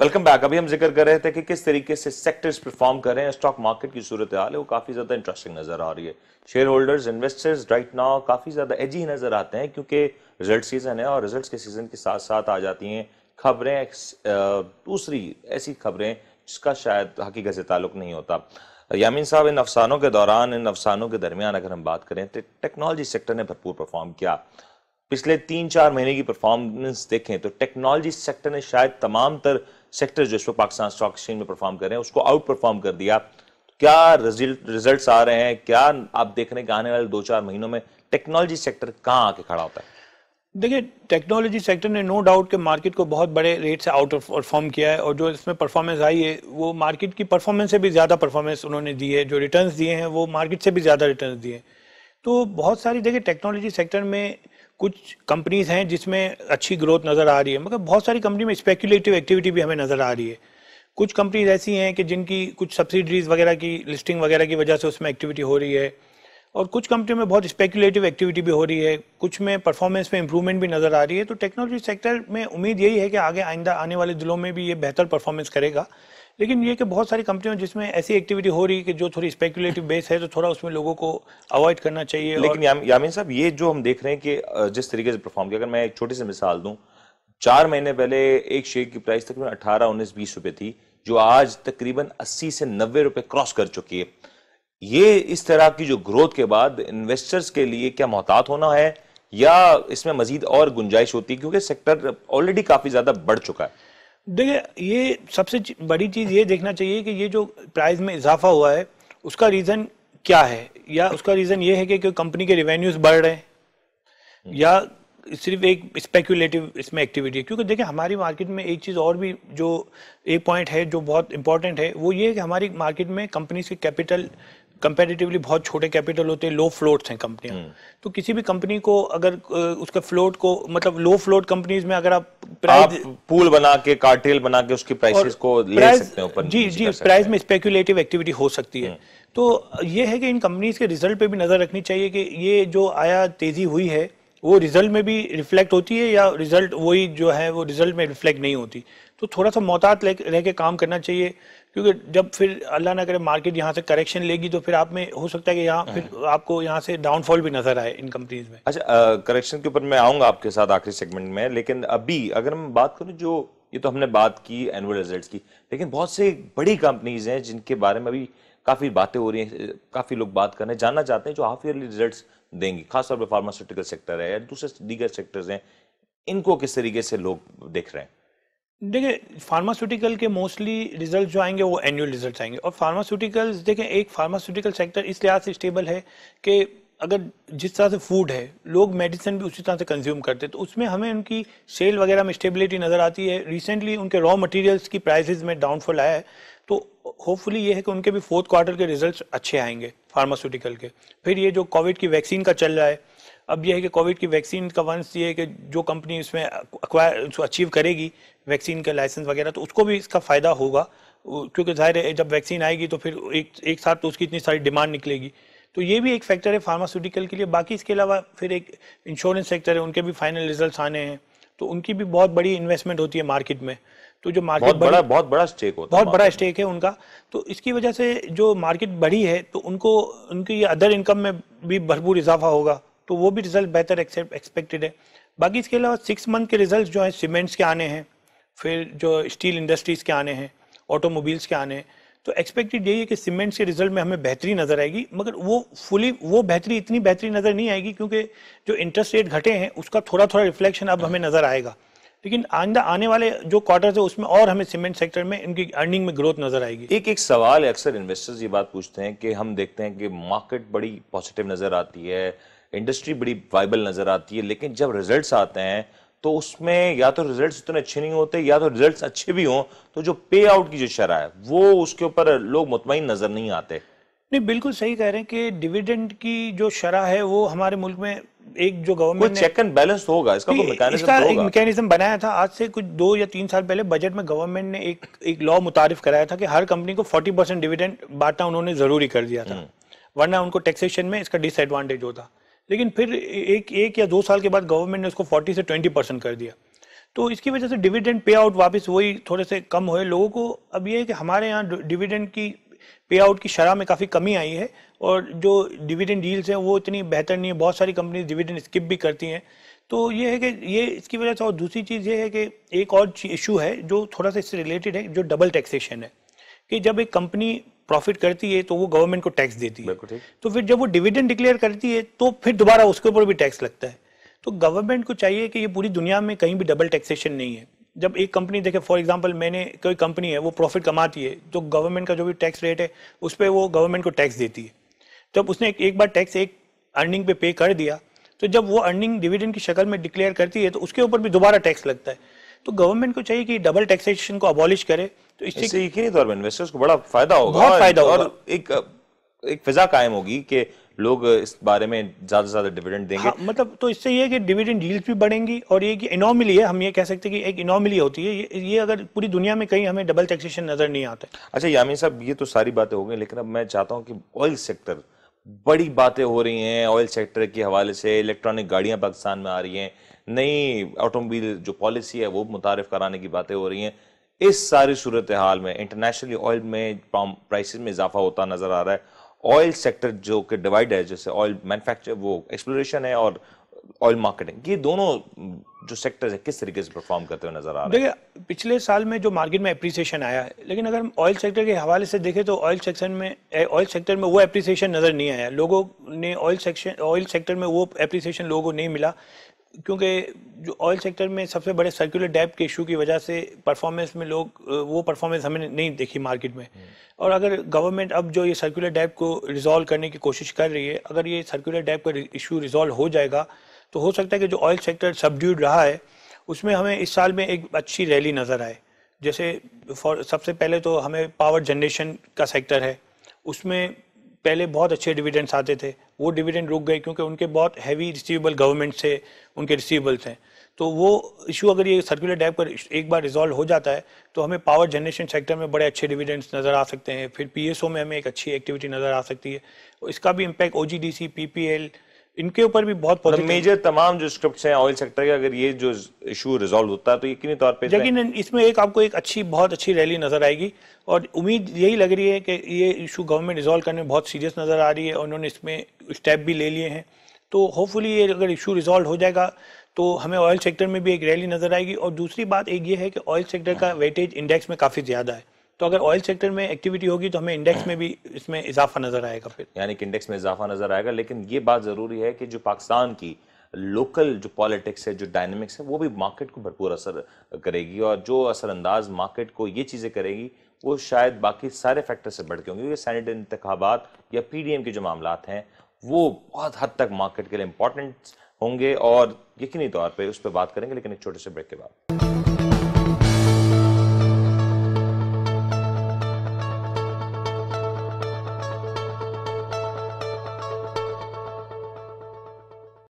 Welcome back अभी हम जिक्र कर रहे थे कि किस तरीके से सेक्टर्स परफॉर्म कर रहे हैं स्टॉक मार्केट की सूरत हाल है वो काफ़ी ज़्यादा इंटरेस्टिंग नज़र आ रही है shareholders investors right now काफ़ी ज़्यादा एजी नज़र आते हैं क्योंकि रिजल्ट सीज़न है और रिजल्ट के सीज़न के साथ साथ आ जाती हैं खबरें दूसरी ऐसी खबरें जिसका शायद हकीकत से ताल्लुक नहीं होता यामिन साहब इन अफसानों के दौरान इन अफसानों के दरमियान अगर हम बात करें तो टेक्नोलॉजी सेक्टर ने भरपूर परफॉर्म किया पिछले तीन चार महीने की परफॉर्मेंस देखें तो टेक्नोलॉजी सेक्टर ने शायद तमाम तर सेक्टर जो इस पर पाकिस्तान स्टॉक एक्सचेंज में परफॉर्म कर रहे हैं उसको आउट परफॉर्म कर दिया क्या रिजल्ट रिजल्ट्स आ रहे हैं क्या आप देख रहे हैं कि आने वाले दो चार महीनों में टेक्नोलॉजी सेक्टर कहाँ आके खड़ा होता है देखिए टेक्नोलॉजी सेक्टर ने नो डाउट के मार्केट को बहुत बड़े रेट से आउट परफॉर्म किया है और जो इसमें परफॉर्मेंस आई है वो मार्केट की परफॉर्मेंस से भी ज़्यादा परफॉर्मेंस उन्होंने दी है जो रिटर्न्स दिए हैं वो मार्केट से भी ज़्यादा रिटर्न्स दिए हैं तो बहुत सारी देखिए टेक्नोलॉजी सेक्टर में कुछ कंपनीज हैं जिसमें अच्छी ग्रोथ नज़र आ रही है मगर बहुत सारी कंपनी में स्पेकुलेटिव एक्टिविटी भी हमें नज़र आ रही है कुछ कंपनीज ऐसी हैं कि जिनकी कुछ सब्सिडीज वगैरह की लिस्टिंग वगैरह की वजह से उसमें एक्टिविटी हो रही है और कुछ कंपनी में बहुत स्पेकुलेटिव एक्टिविटी भी हो रही है कुछ में परफॉर्मेंस में इंप्रूवमेंट भी नज़र आ रही है तो टेक्नोलॉजी सेक्टर में उम्मीद यही है कि आगे आइंदा आने वाले दिनों में भी ये बेहतर परफॉर्मेंस करेगा लेकिन ये कि बहुत सारी कंपनियों जिसमें ऐसी एक्टिविटी हो रही है कि जो थोड़ी स्पेकुलेटिव बेस है तो थोड़ा उसमें लोगों को अवॉइड करना चाहिए लेकिन और... यामिन साहब ये जो हम देख रहे हैं कि जिस तरीके से परफॉर्म किया अगर मैं एक छोटी सी मिसाल दूं चार महीने पहले एक शेयर की प्राइस तकरीबन अठारह उन्नीस बीस रुपए थी जो आज तकरीबन अस्सी से नब्बे रुपए क्रॉस कर चुकी है ये इस तरह की जो ग्रोथ के बाद इन्वेस्टर्स के लिए क्या मोहतात होना है या इसमें मजीद और गुंजाइश होती है क्योंकि सेक्टर ऑलरेडी काफी ज्यादा बढ़ चुका है देखिए ये सबसे बड़ी चीज़ ये देखना चाहिए कि ये जो प्राइस में इजाफा हुआ है उसका रीज़न क्या है या उसका रीज़न ये है कि कंपनी के रिवेन्यूज बढ़ रहे हैं हम्म। या सिर्फ एक स्पेकुलेटिव इसमें एक्टिविटी है क्योंकि देखिए हमारी मार्केट में एक चीज़ और भी जो एक पॉइंट है जो बहुत इंपॉर्टेंट है वो ये है कि हमारी मार्केट में कंपनीज के कैपिटल कंपेरेटिवली बहुत छोटे कैपिटल होते हैं लो फ्लोट्स हैं कंपनियां हम्म। तो किसी भी कंपनी को अगर उसका फ्लोट को मतलब लो फ्लोट कंपनीज में अगर आप प्राइस पूल बना के कार्टेल बना के उसकी प्राइसेस को ले सकते हैं ऊपर जी जी प्राइस में स्पेकुलेटिव एक्टिविटी हो सकती है हम्म। तो ये है कि इन कंपनीज के रिजल्ट पे भी नजर रखनी चाहिए कि ये जो आया तेजी हुई है वो रिजल्ट में भी रिफ्लेक्ट होती है या रिजल्ट वही जो है वो रिजल्ट में रिफ्लेक्ट नहीं होती तो थोड़ा सा मोहतात रह के काम करना चाहिए क्योंकि जब फिर अल्लाह ना करे मार्केट यहाँ से करेक्शन लेगी तो फिर आप में हो सकता है कि यहाँ फिर हाँ। आपको यहाँ से डाउनफॉल भी नजर आए इन कंपनीज में अच्छा करेक्शन के ऊपर मैं आऊँगा आपके साथ आखिरी सेगमेंट में लेकिन अभी अगर हम बात करूँ जो ये तो हमने बात की एनुअल रिजल्ट की लेकिन बहुत से बड़ी कंपनीज हैं जिनके बारे में अभी काफ़ी बातें हो रही हैं काफ़ी लोग बात कर रहे हैं जानना चाहते हैं जो हाफ ईयरली रिजल्ट देंगी खासतौर पर फार्मास्यूटिकल सेक्टर है या दूसरे दीगर सेक्टर्स हैं इनको किस तरीके से लोग देख रहे हैं देखिए फार्मास्यूटिकल के मोस्टली रिजल्ट जो आएंगे वो एनुअल रिजल्ट आएंगे और फार्मास्यूटिकल्स देखें एक फार्मास्यूटिकल सेक्टर इस लिहाज से स्टेबल है कि अगर जिस तरह से फूड है लोग मेडिसिन भी उसी तरह से कंज्यूम करते हैं तो उसमें हमें उनकी सेल वगैरह में स्टेबिलिटी नज़र आती है रिसेंटली उनके रॉ मटेरियल्स की प्राइसेज में डाउनफॉल आया है तो होपफुली ये है कि उनके भी फोर्थ क्वार्टर के रिजल्ट अच्छे आएंगे फार्मास्यूटिकल के फिर ये जो कोविड की वैक्सीन का चल रहा है अब यह है कि कोविड की वैक्सीन का वंस ये है कि जो कंपनी इसमें अक्वायर उसको अचीव करेगी वैक्सीन का लाइसेंस वगैरह तो उसको भी इसका फ़ायदा होगा क्योंकि जाहिर है जब वैक्सीन आएगी तो फिर एक एक साथ तो उसकी इतनी सारी डिमांड निकलेगी तो ये भी एक फैक्टर है फार्मास्यूटिकल के लिए बाकी इसके अलावा फिर एक इंश्योरेंस सेक्टर है उनके भी फाइनल रिजल्ट आने हैं तो उनकी भी बहुत बड़ी इन्वेस्टमेंट होती है मार्केट में तो जो मार्केट बहुत बड़ा बहुत बड़ा स्टेक होता बहुत बड़ा स्टेक है उनका तो इसकी वजह से जो मार्केट बढ़ी है तो उनको उनकी अदर इनकम में भी भरपूर इजाफा होगा तो वो भी रिजल्ट बेहतर एक्सपेक्टेड है बाकी इसके अलावा सिक्स मंथ के रिजल्ट जो हैं सीमेंट्स के आने हैं फिर जो स्टील इंडस्ट्रीज़ के आने हैं ऑटोमोबाइल्स के आने हैं तो एक्सपेक्टेड यही है कि सीमेंट्स के रिजल्ट में हमें बेहतरी नज़र आएगी मगर वो फुली वो बेहतरी इतनी बेहतरी नज़र नहीं आएगी क्योंकि जो इंटरेस्ट रेट घटे हैं उसका थोड़ा थोड़ा रिफ्लेक्शन अब हमें नज़र आएगा लेकिन आइंदा आने वाले जो क्वार्टर्स है उसमें और हमें सीमेंट सेक्टर में इनकी अर्निंग में ग्रोथ नजर आएगी एक एक सवाल अक्सर इन्वेस्टर्स ये बात पूछते हैं कि हम देखते हैं कि मार्केट बड़ी पॉजिटिव नजर आती है इंडस्ट्री बड़ी वाइबल नज़र आती है लेकिन जब रिजल्ट्स आते हैं तो उसमें या तो रिजल्ट्स इतने अच्छे नहीं होते या तो रिजल्ट्स अच्छे भी हों तो जो पे आउट की जो शरह है वो उसके ऊपर लोग मुतमिन नज़र नहीं आते नहीं बिल्कुल सही कह रहे हैं कि डिविडेंड की जो शरह है वो हमारे मुल्क में एक जो गवर्नमेंट चेक एंड बैलेंस होगा इसका कोई मैकेनिज्म मैकेनिज्म तो बनाया था आज से कुछ दो या तीन साल पहले बजट में गवर्नमेंट ने एक एक लॉ मुतारिफ कराया था कि हर कंपनी को 40 परसेंट डिविडेंड बांटना उन्होंने जरूरी कर दिया था हम्म। वरना उनको टैक्सेशन में इसका डिसएडवांटेज होता लेकिन फिर एक एक या दो साल के बाद गवर्नमेंट ने उसको 40 से 20 परसेंट कर दिया तो इसकी वजह से डिविडेंड पे आउट वापस वही थोड़े से कम हुए लोगों को अब ये है कि हमारे यहाँ डिविडेंड की पे आउट की शराह में काफ़ी कमी आई है और जो डिविडेंड डील्स हैं वो इतनी बेहतर नहीं है बहुत सारी कंपनी डिविडेंड स्किप भी करती हैं तो ये है कि ये इसकी वजह से और दूसरी चीज़ ये है कि एक और इशू है जो थोड़ा सा इससे रिलेटेड है जो डबल टैक्सेशन है कि जब एक कंपनी प्रॉफिट करती है तो वो गवर्नमेंट को टैक्स देती है तो फिर जब वो डिविडेंड डिक्लेयर करती है तो फिर दोबारा उसके ऊपर भी टैक्स लगता है तो गवर्नमेंट को चाहिए कि ये पूरी दुनिया में कहीं भी डबल टैक्सेशन नहीं है जब एक कंपनी देखे फॉर एग्जाम्पल मैंने कोई कंपनी है वो प्रॉफिट कमाती है तो गवर्नमेंट का जो भी टैक्स रेट है उस पर वो गवर्नमेंट को टैक्स देती है जब उसने एक बार टैक्स एक अर्निंग पे पे कर दिया तो जब वो अर्निंग डिविडेंड की शक्ल में डिक्लेयर करती है तो उसके ऊपर भी दोबारा टैक्स लगता है तो गवर्नमेंट को चाहिए कि डबल टैक्सेशन को अबॉलिश करे तो इससे यकीनी तौर पर इन्वेस्टर्स को बड़ा फायदा होगा बहुत फायदा होगा और एक एक फिजा कायम होगी कि लोग इस बारे में ज्यादा से ज्यादा डिविडेंड देंगे हाँ, मतलब तो इससे ये कि डिविडेंड डील्स भी बढ़ेंगी और ये कि इनोमिली है हम ये कह सकते हैं कि एक इनोमिली होती है ये, ये अगर पूरी दुनिया में कहीं हमें डबल टैक्सेशन नजर नहीं आता अच्छा यामिन साहब ये तो सारी बातें हो गई लेकिन अब मैं चाहता हूँ कि ऑयल सेक्टर बड़ी बातें हो रही हैं ऑयल सेक्टर के हवाले से इलेक्ट्रॉनिक गाड़ियाँ पाकिस्तान में आ रही हैं नई ऑटोमोबाइल जो पॉलिसी है वो मुतारफ कराने की बातें हो रही हैं इस सारी सूरत हाल में इंटरनेशनली ऑयल में प्राइसेस में इजाफा होता नज़र आ रहा है ऑयल सेक्टर जो कि डिवाइड है जैसे ऑयल मैनुफैक्चर वो एक्सप्लोरेशन है और ऑयल मार्केटिंग ये दोनों जो सेक्टर्स है किस तरीके से परफॉर्म करते हुए नजर आ रहे हैं पिछले साल में जो मार्केट में अप्रिसिएशन आया है लेकिन अगर हम ऑयल सेक्टर के हवाले से देखें तो ऑयल सेक्शन में ऑयल सेक्टर में वो अप्रिसिएशन नज़र नहीं आया लोगों ने ऑयल सेक्शन ऑयल सेक्टर में वो अप्रिसिएशन लोगों को नहीं मिला क्योंकि जो ऑयल सेक्टर में सबसे बड़े सर्कुलर डेप के इशू की वजह से परफॉर्मेंस में लोग वो परफॉर्मेंस हमें नहीं देखी मार्केट में हम्म। और अगर गवर्नमेंट अब जो ये सर्कुलर डेप को रिजॉल्व करने की कोशिश कर रही है अगर ये सर्कुलर डेप का इशू रिजॉल्व हो जाएगा तो हो सकता है कि जो ऑयल सेक्टर सबड्यूड रहा है उसमें हमें इस साल में एक अच्छी रैली नज़र आए जैसे फॉर सबसे पहले तो हमें पावर जनरेशन का सेक्टर है उसमें पहले बहुत अच्छे डिविडेंड्स आते थे वो डिविडेंड रुक गए क्योंकि उनके बहुत हैवी रिसीवेबल गवर्नमेंट से उनके रिसीवेबल्स हैं तो वो इशू अगर ये सर्कुलर डैप पर एक बार रिजॉल्व हो जाता है तो हमें पावर जनरेशन सेक्टर में बड़े अच्छे डिविडेंड्स नज़र आ सकते हैं फिर पी में हमें एक अच्छी एक्टिविटी नज़र आ सकती है इसका भी impact O G D C P P L इनके ऊपर भी बहुत मेजर मतलब तमाम जो स्क्रिप्ट हैं ऑयल सेक्टर के अगर ये जो इशू रिजोल्व होता है तो यकीन तौर पर लेकिन इसमें एक आपको एक अच्छी बहुत अच्छी रैली नजर आएगी और उम्मीद यही लग रही है कि ये इशू गवर्नमेंट रिजोल्व करने में बहुत सीरियस नजर आ रही है उन्होंने इसमें स्टेप भी ले लिए हैं तो होपफुली ये अगर इशू रिजोल्व हो जाएगा तो हमें ऑयल सेक्टर में भी एक रैली नजर आएगी और दूसरी बात एक ये है कि ऑयल सेक्टर का वेटेज इंडेक्स में काफ़ी ज़्यादा है तो अगर ऑयल सेक्टर में एक्टिविटी होगी तो हमें इंडेक्स में भी इसमें इजाफा नजर आएगा फिर यानी कि इंडेक्स में इजाफा नजर आएगा लेकिन ये बात जरूरी है कि जो पाकिस्तान की लोकल जो पॉलिटिक्स है जो डायनेमिक्स है वो भी मार्केट को भरपूर असर करेगी और जो असरअंदाज मार्केट को ये चीज़ें करेगी वो शायद बाकी सारे फैक्टर से बढ़ के होंगे क्योंकि सैनिट इंतबात या पी के जो मामला हैं वो बहुत हद तक मार्केट के लिए इंपॉर्टेंट होंगे और यकीनी तौर पर उस पर बात करेंगे लेकिन एक छोटे से ब्रेक के बाद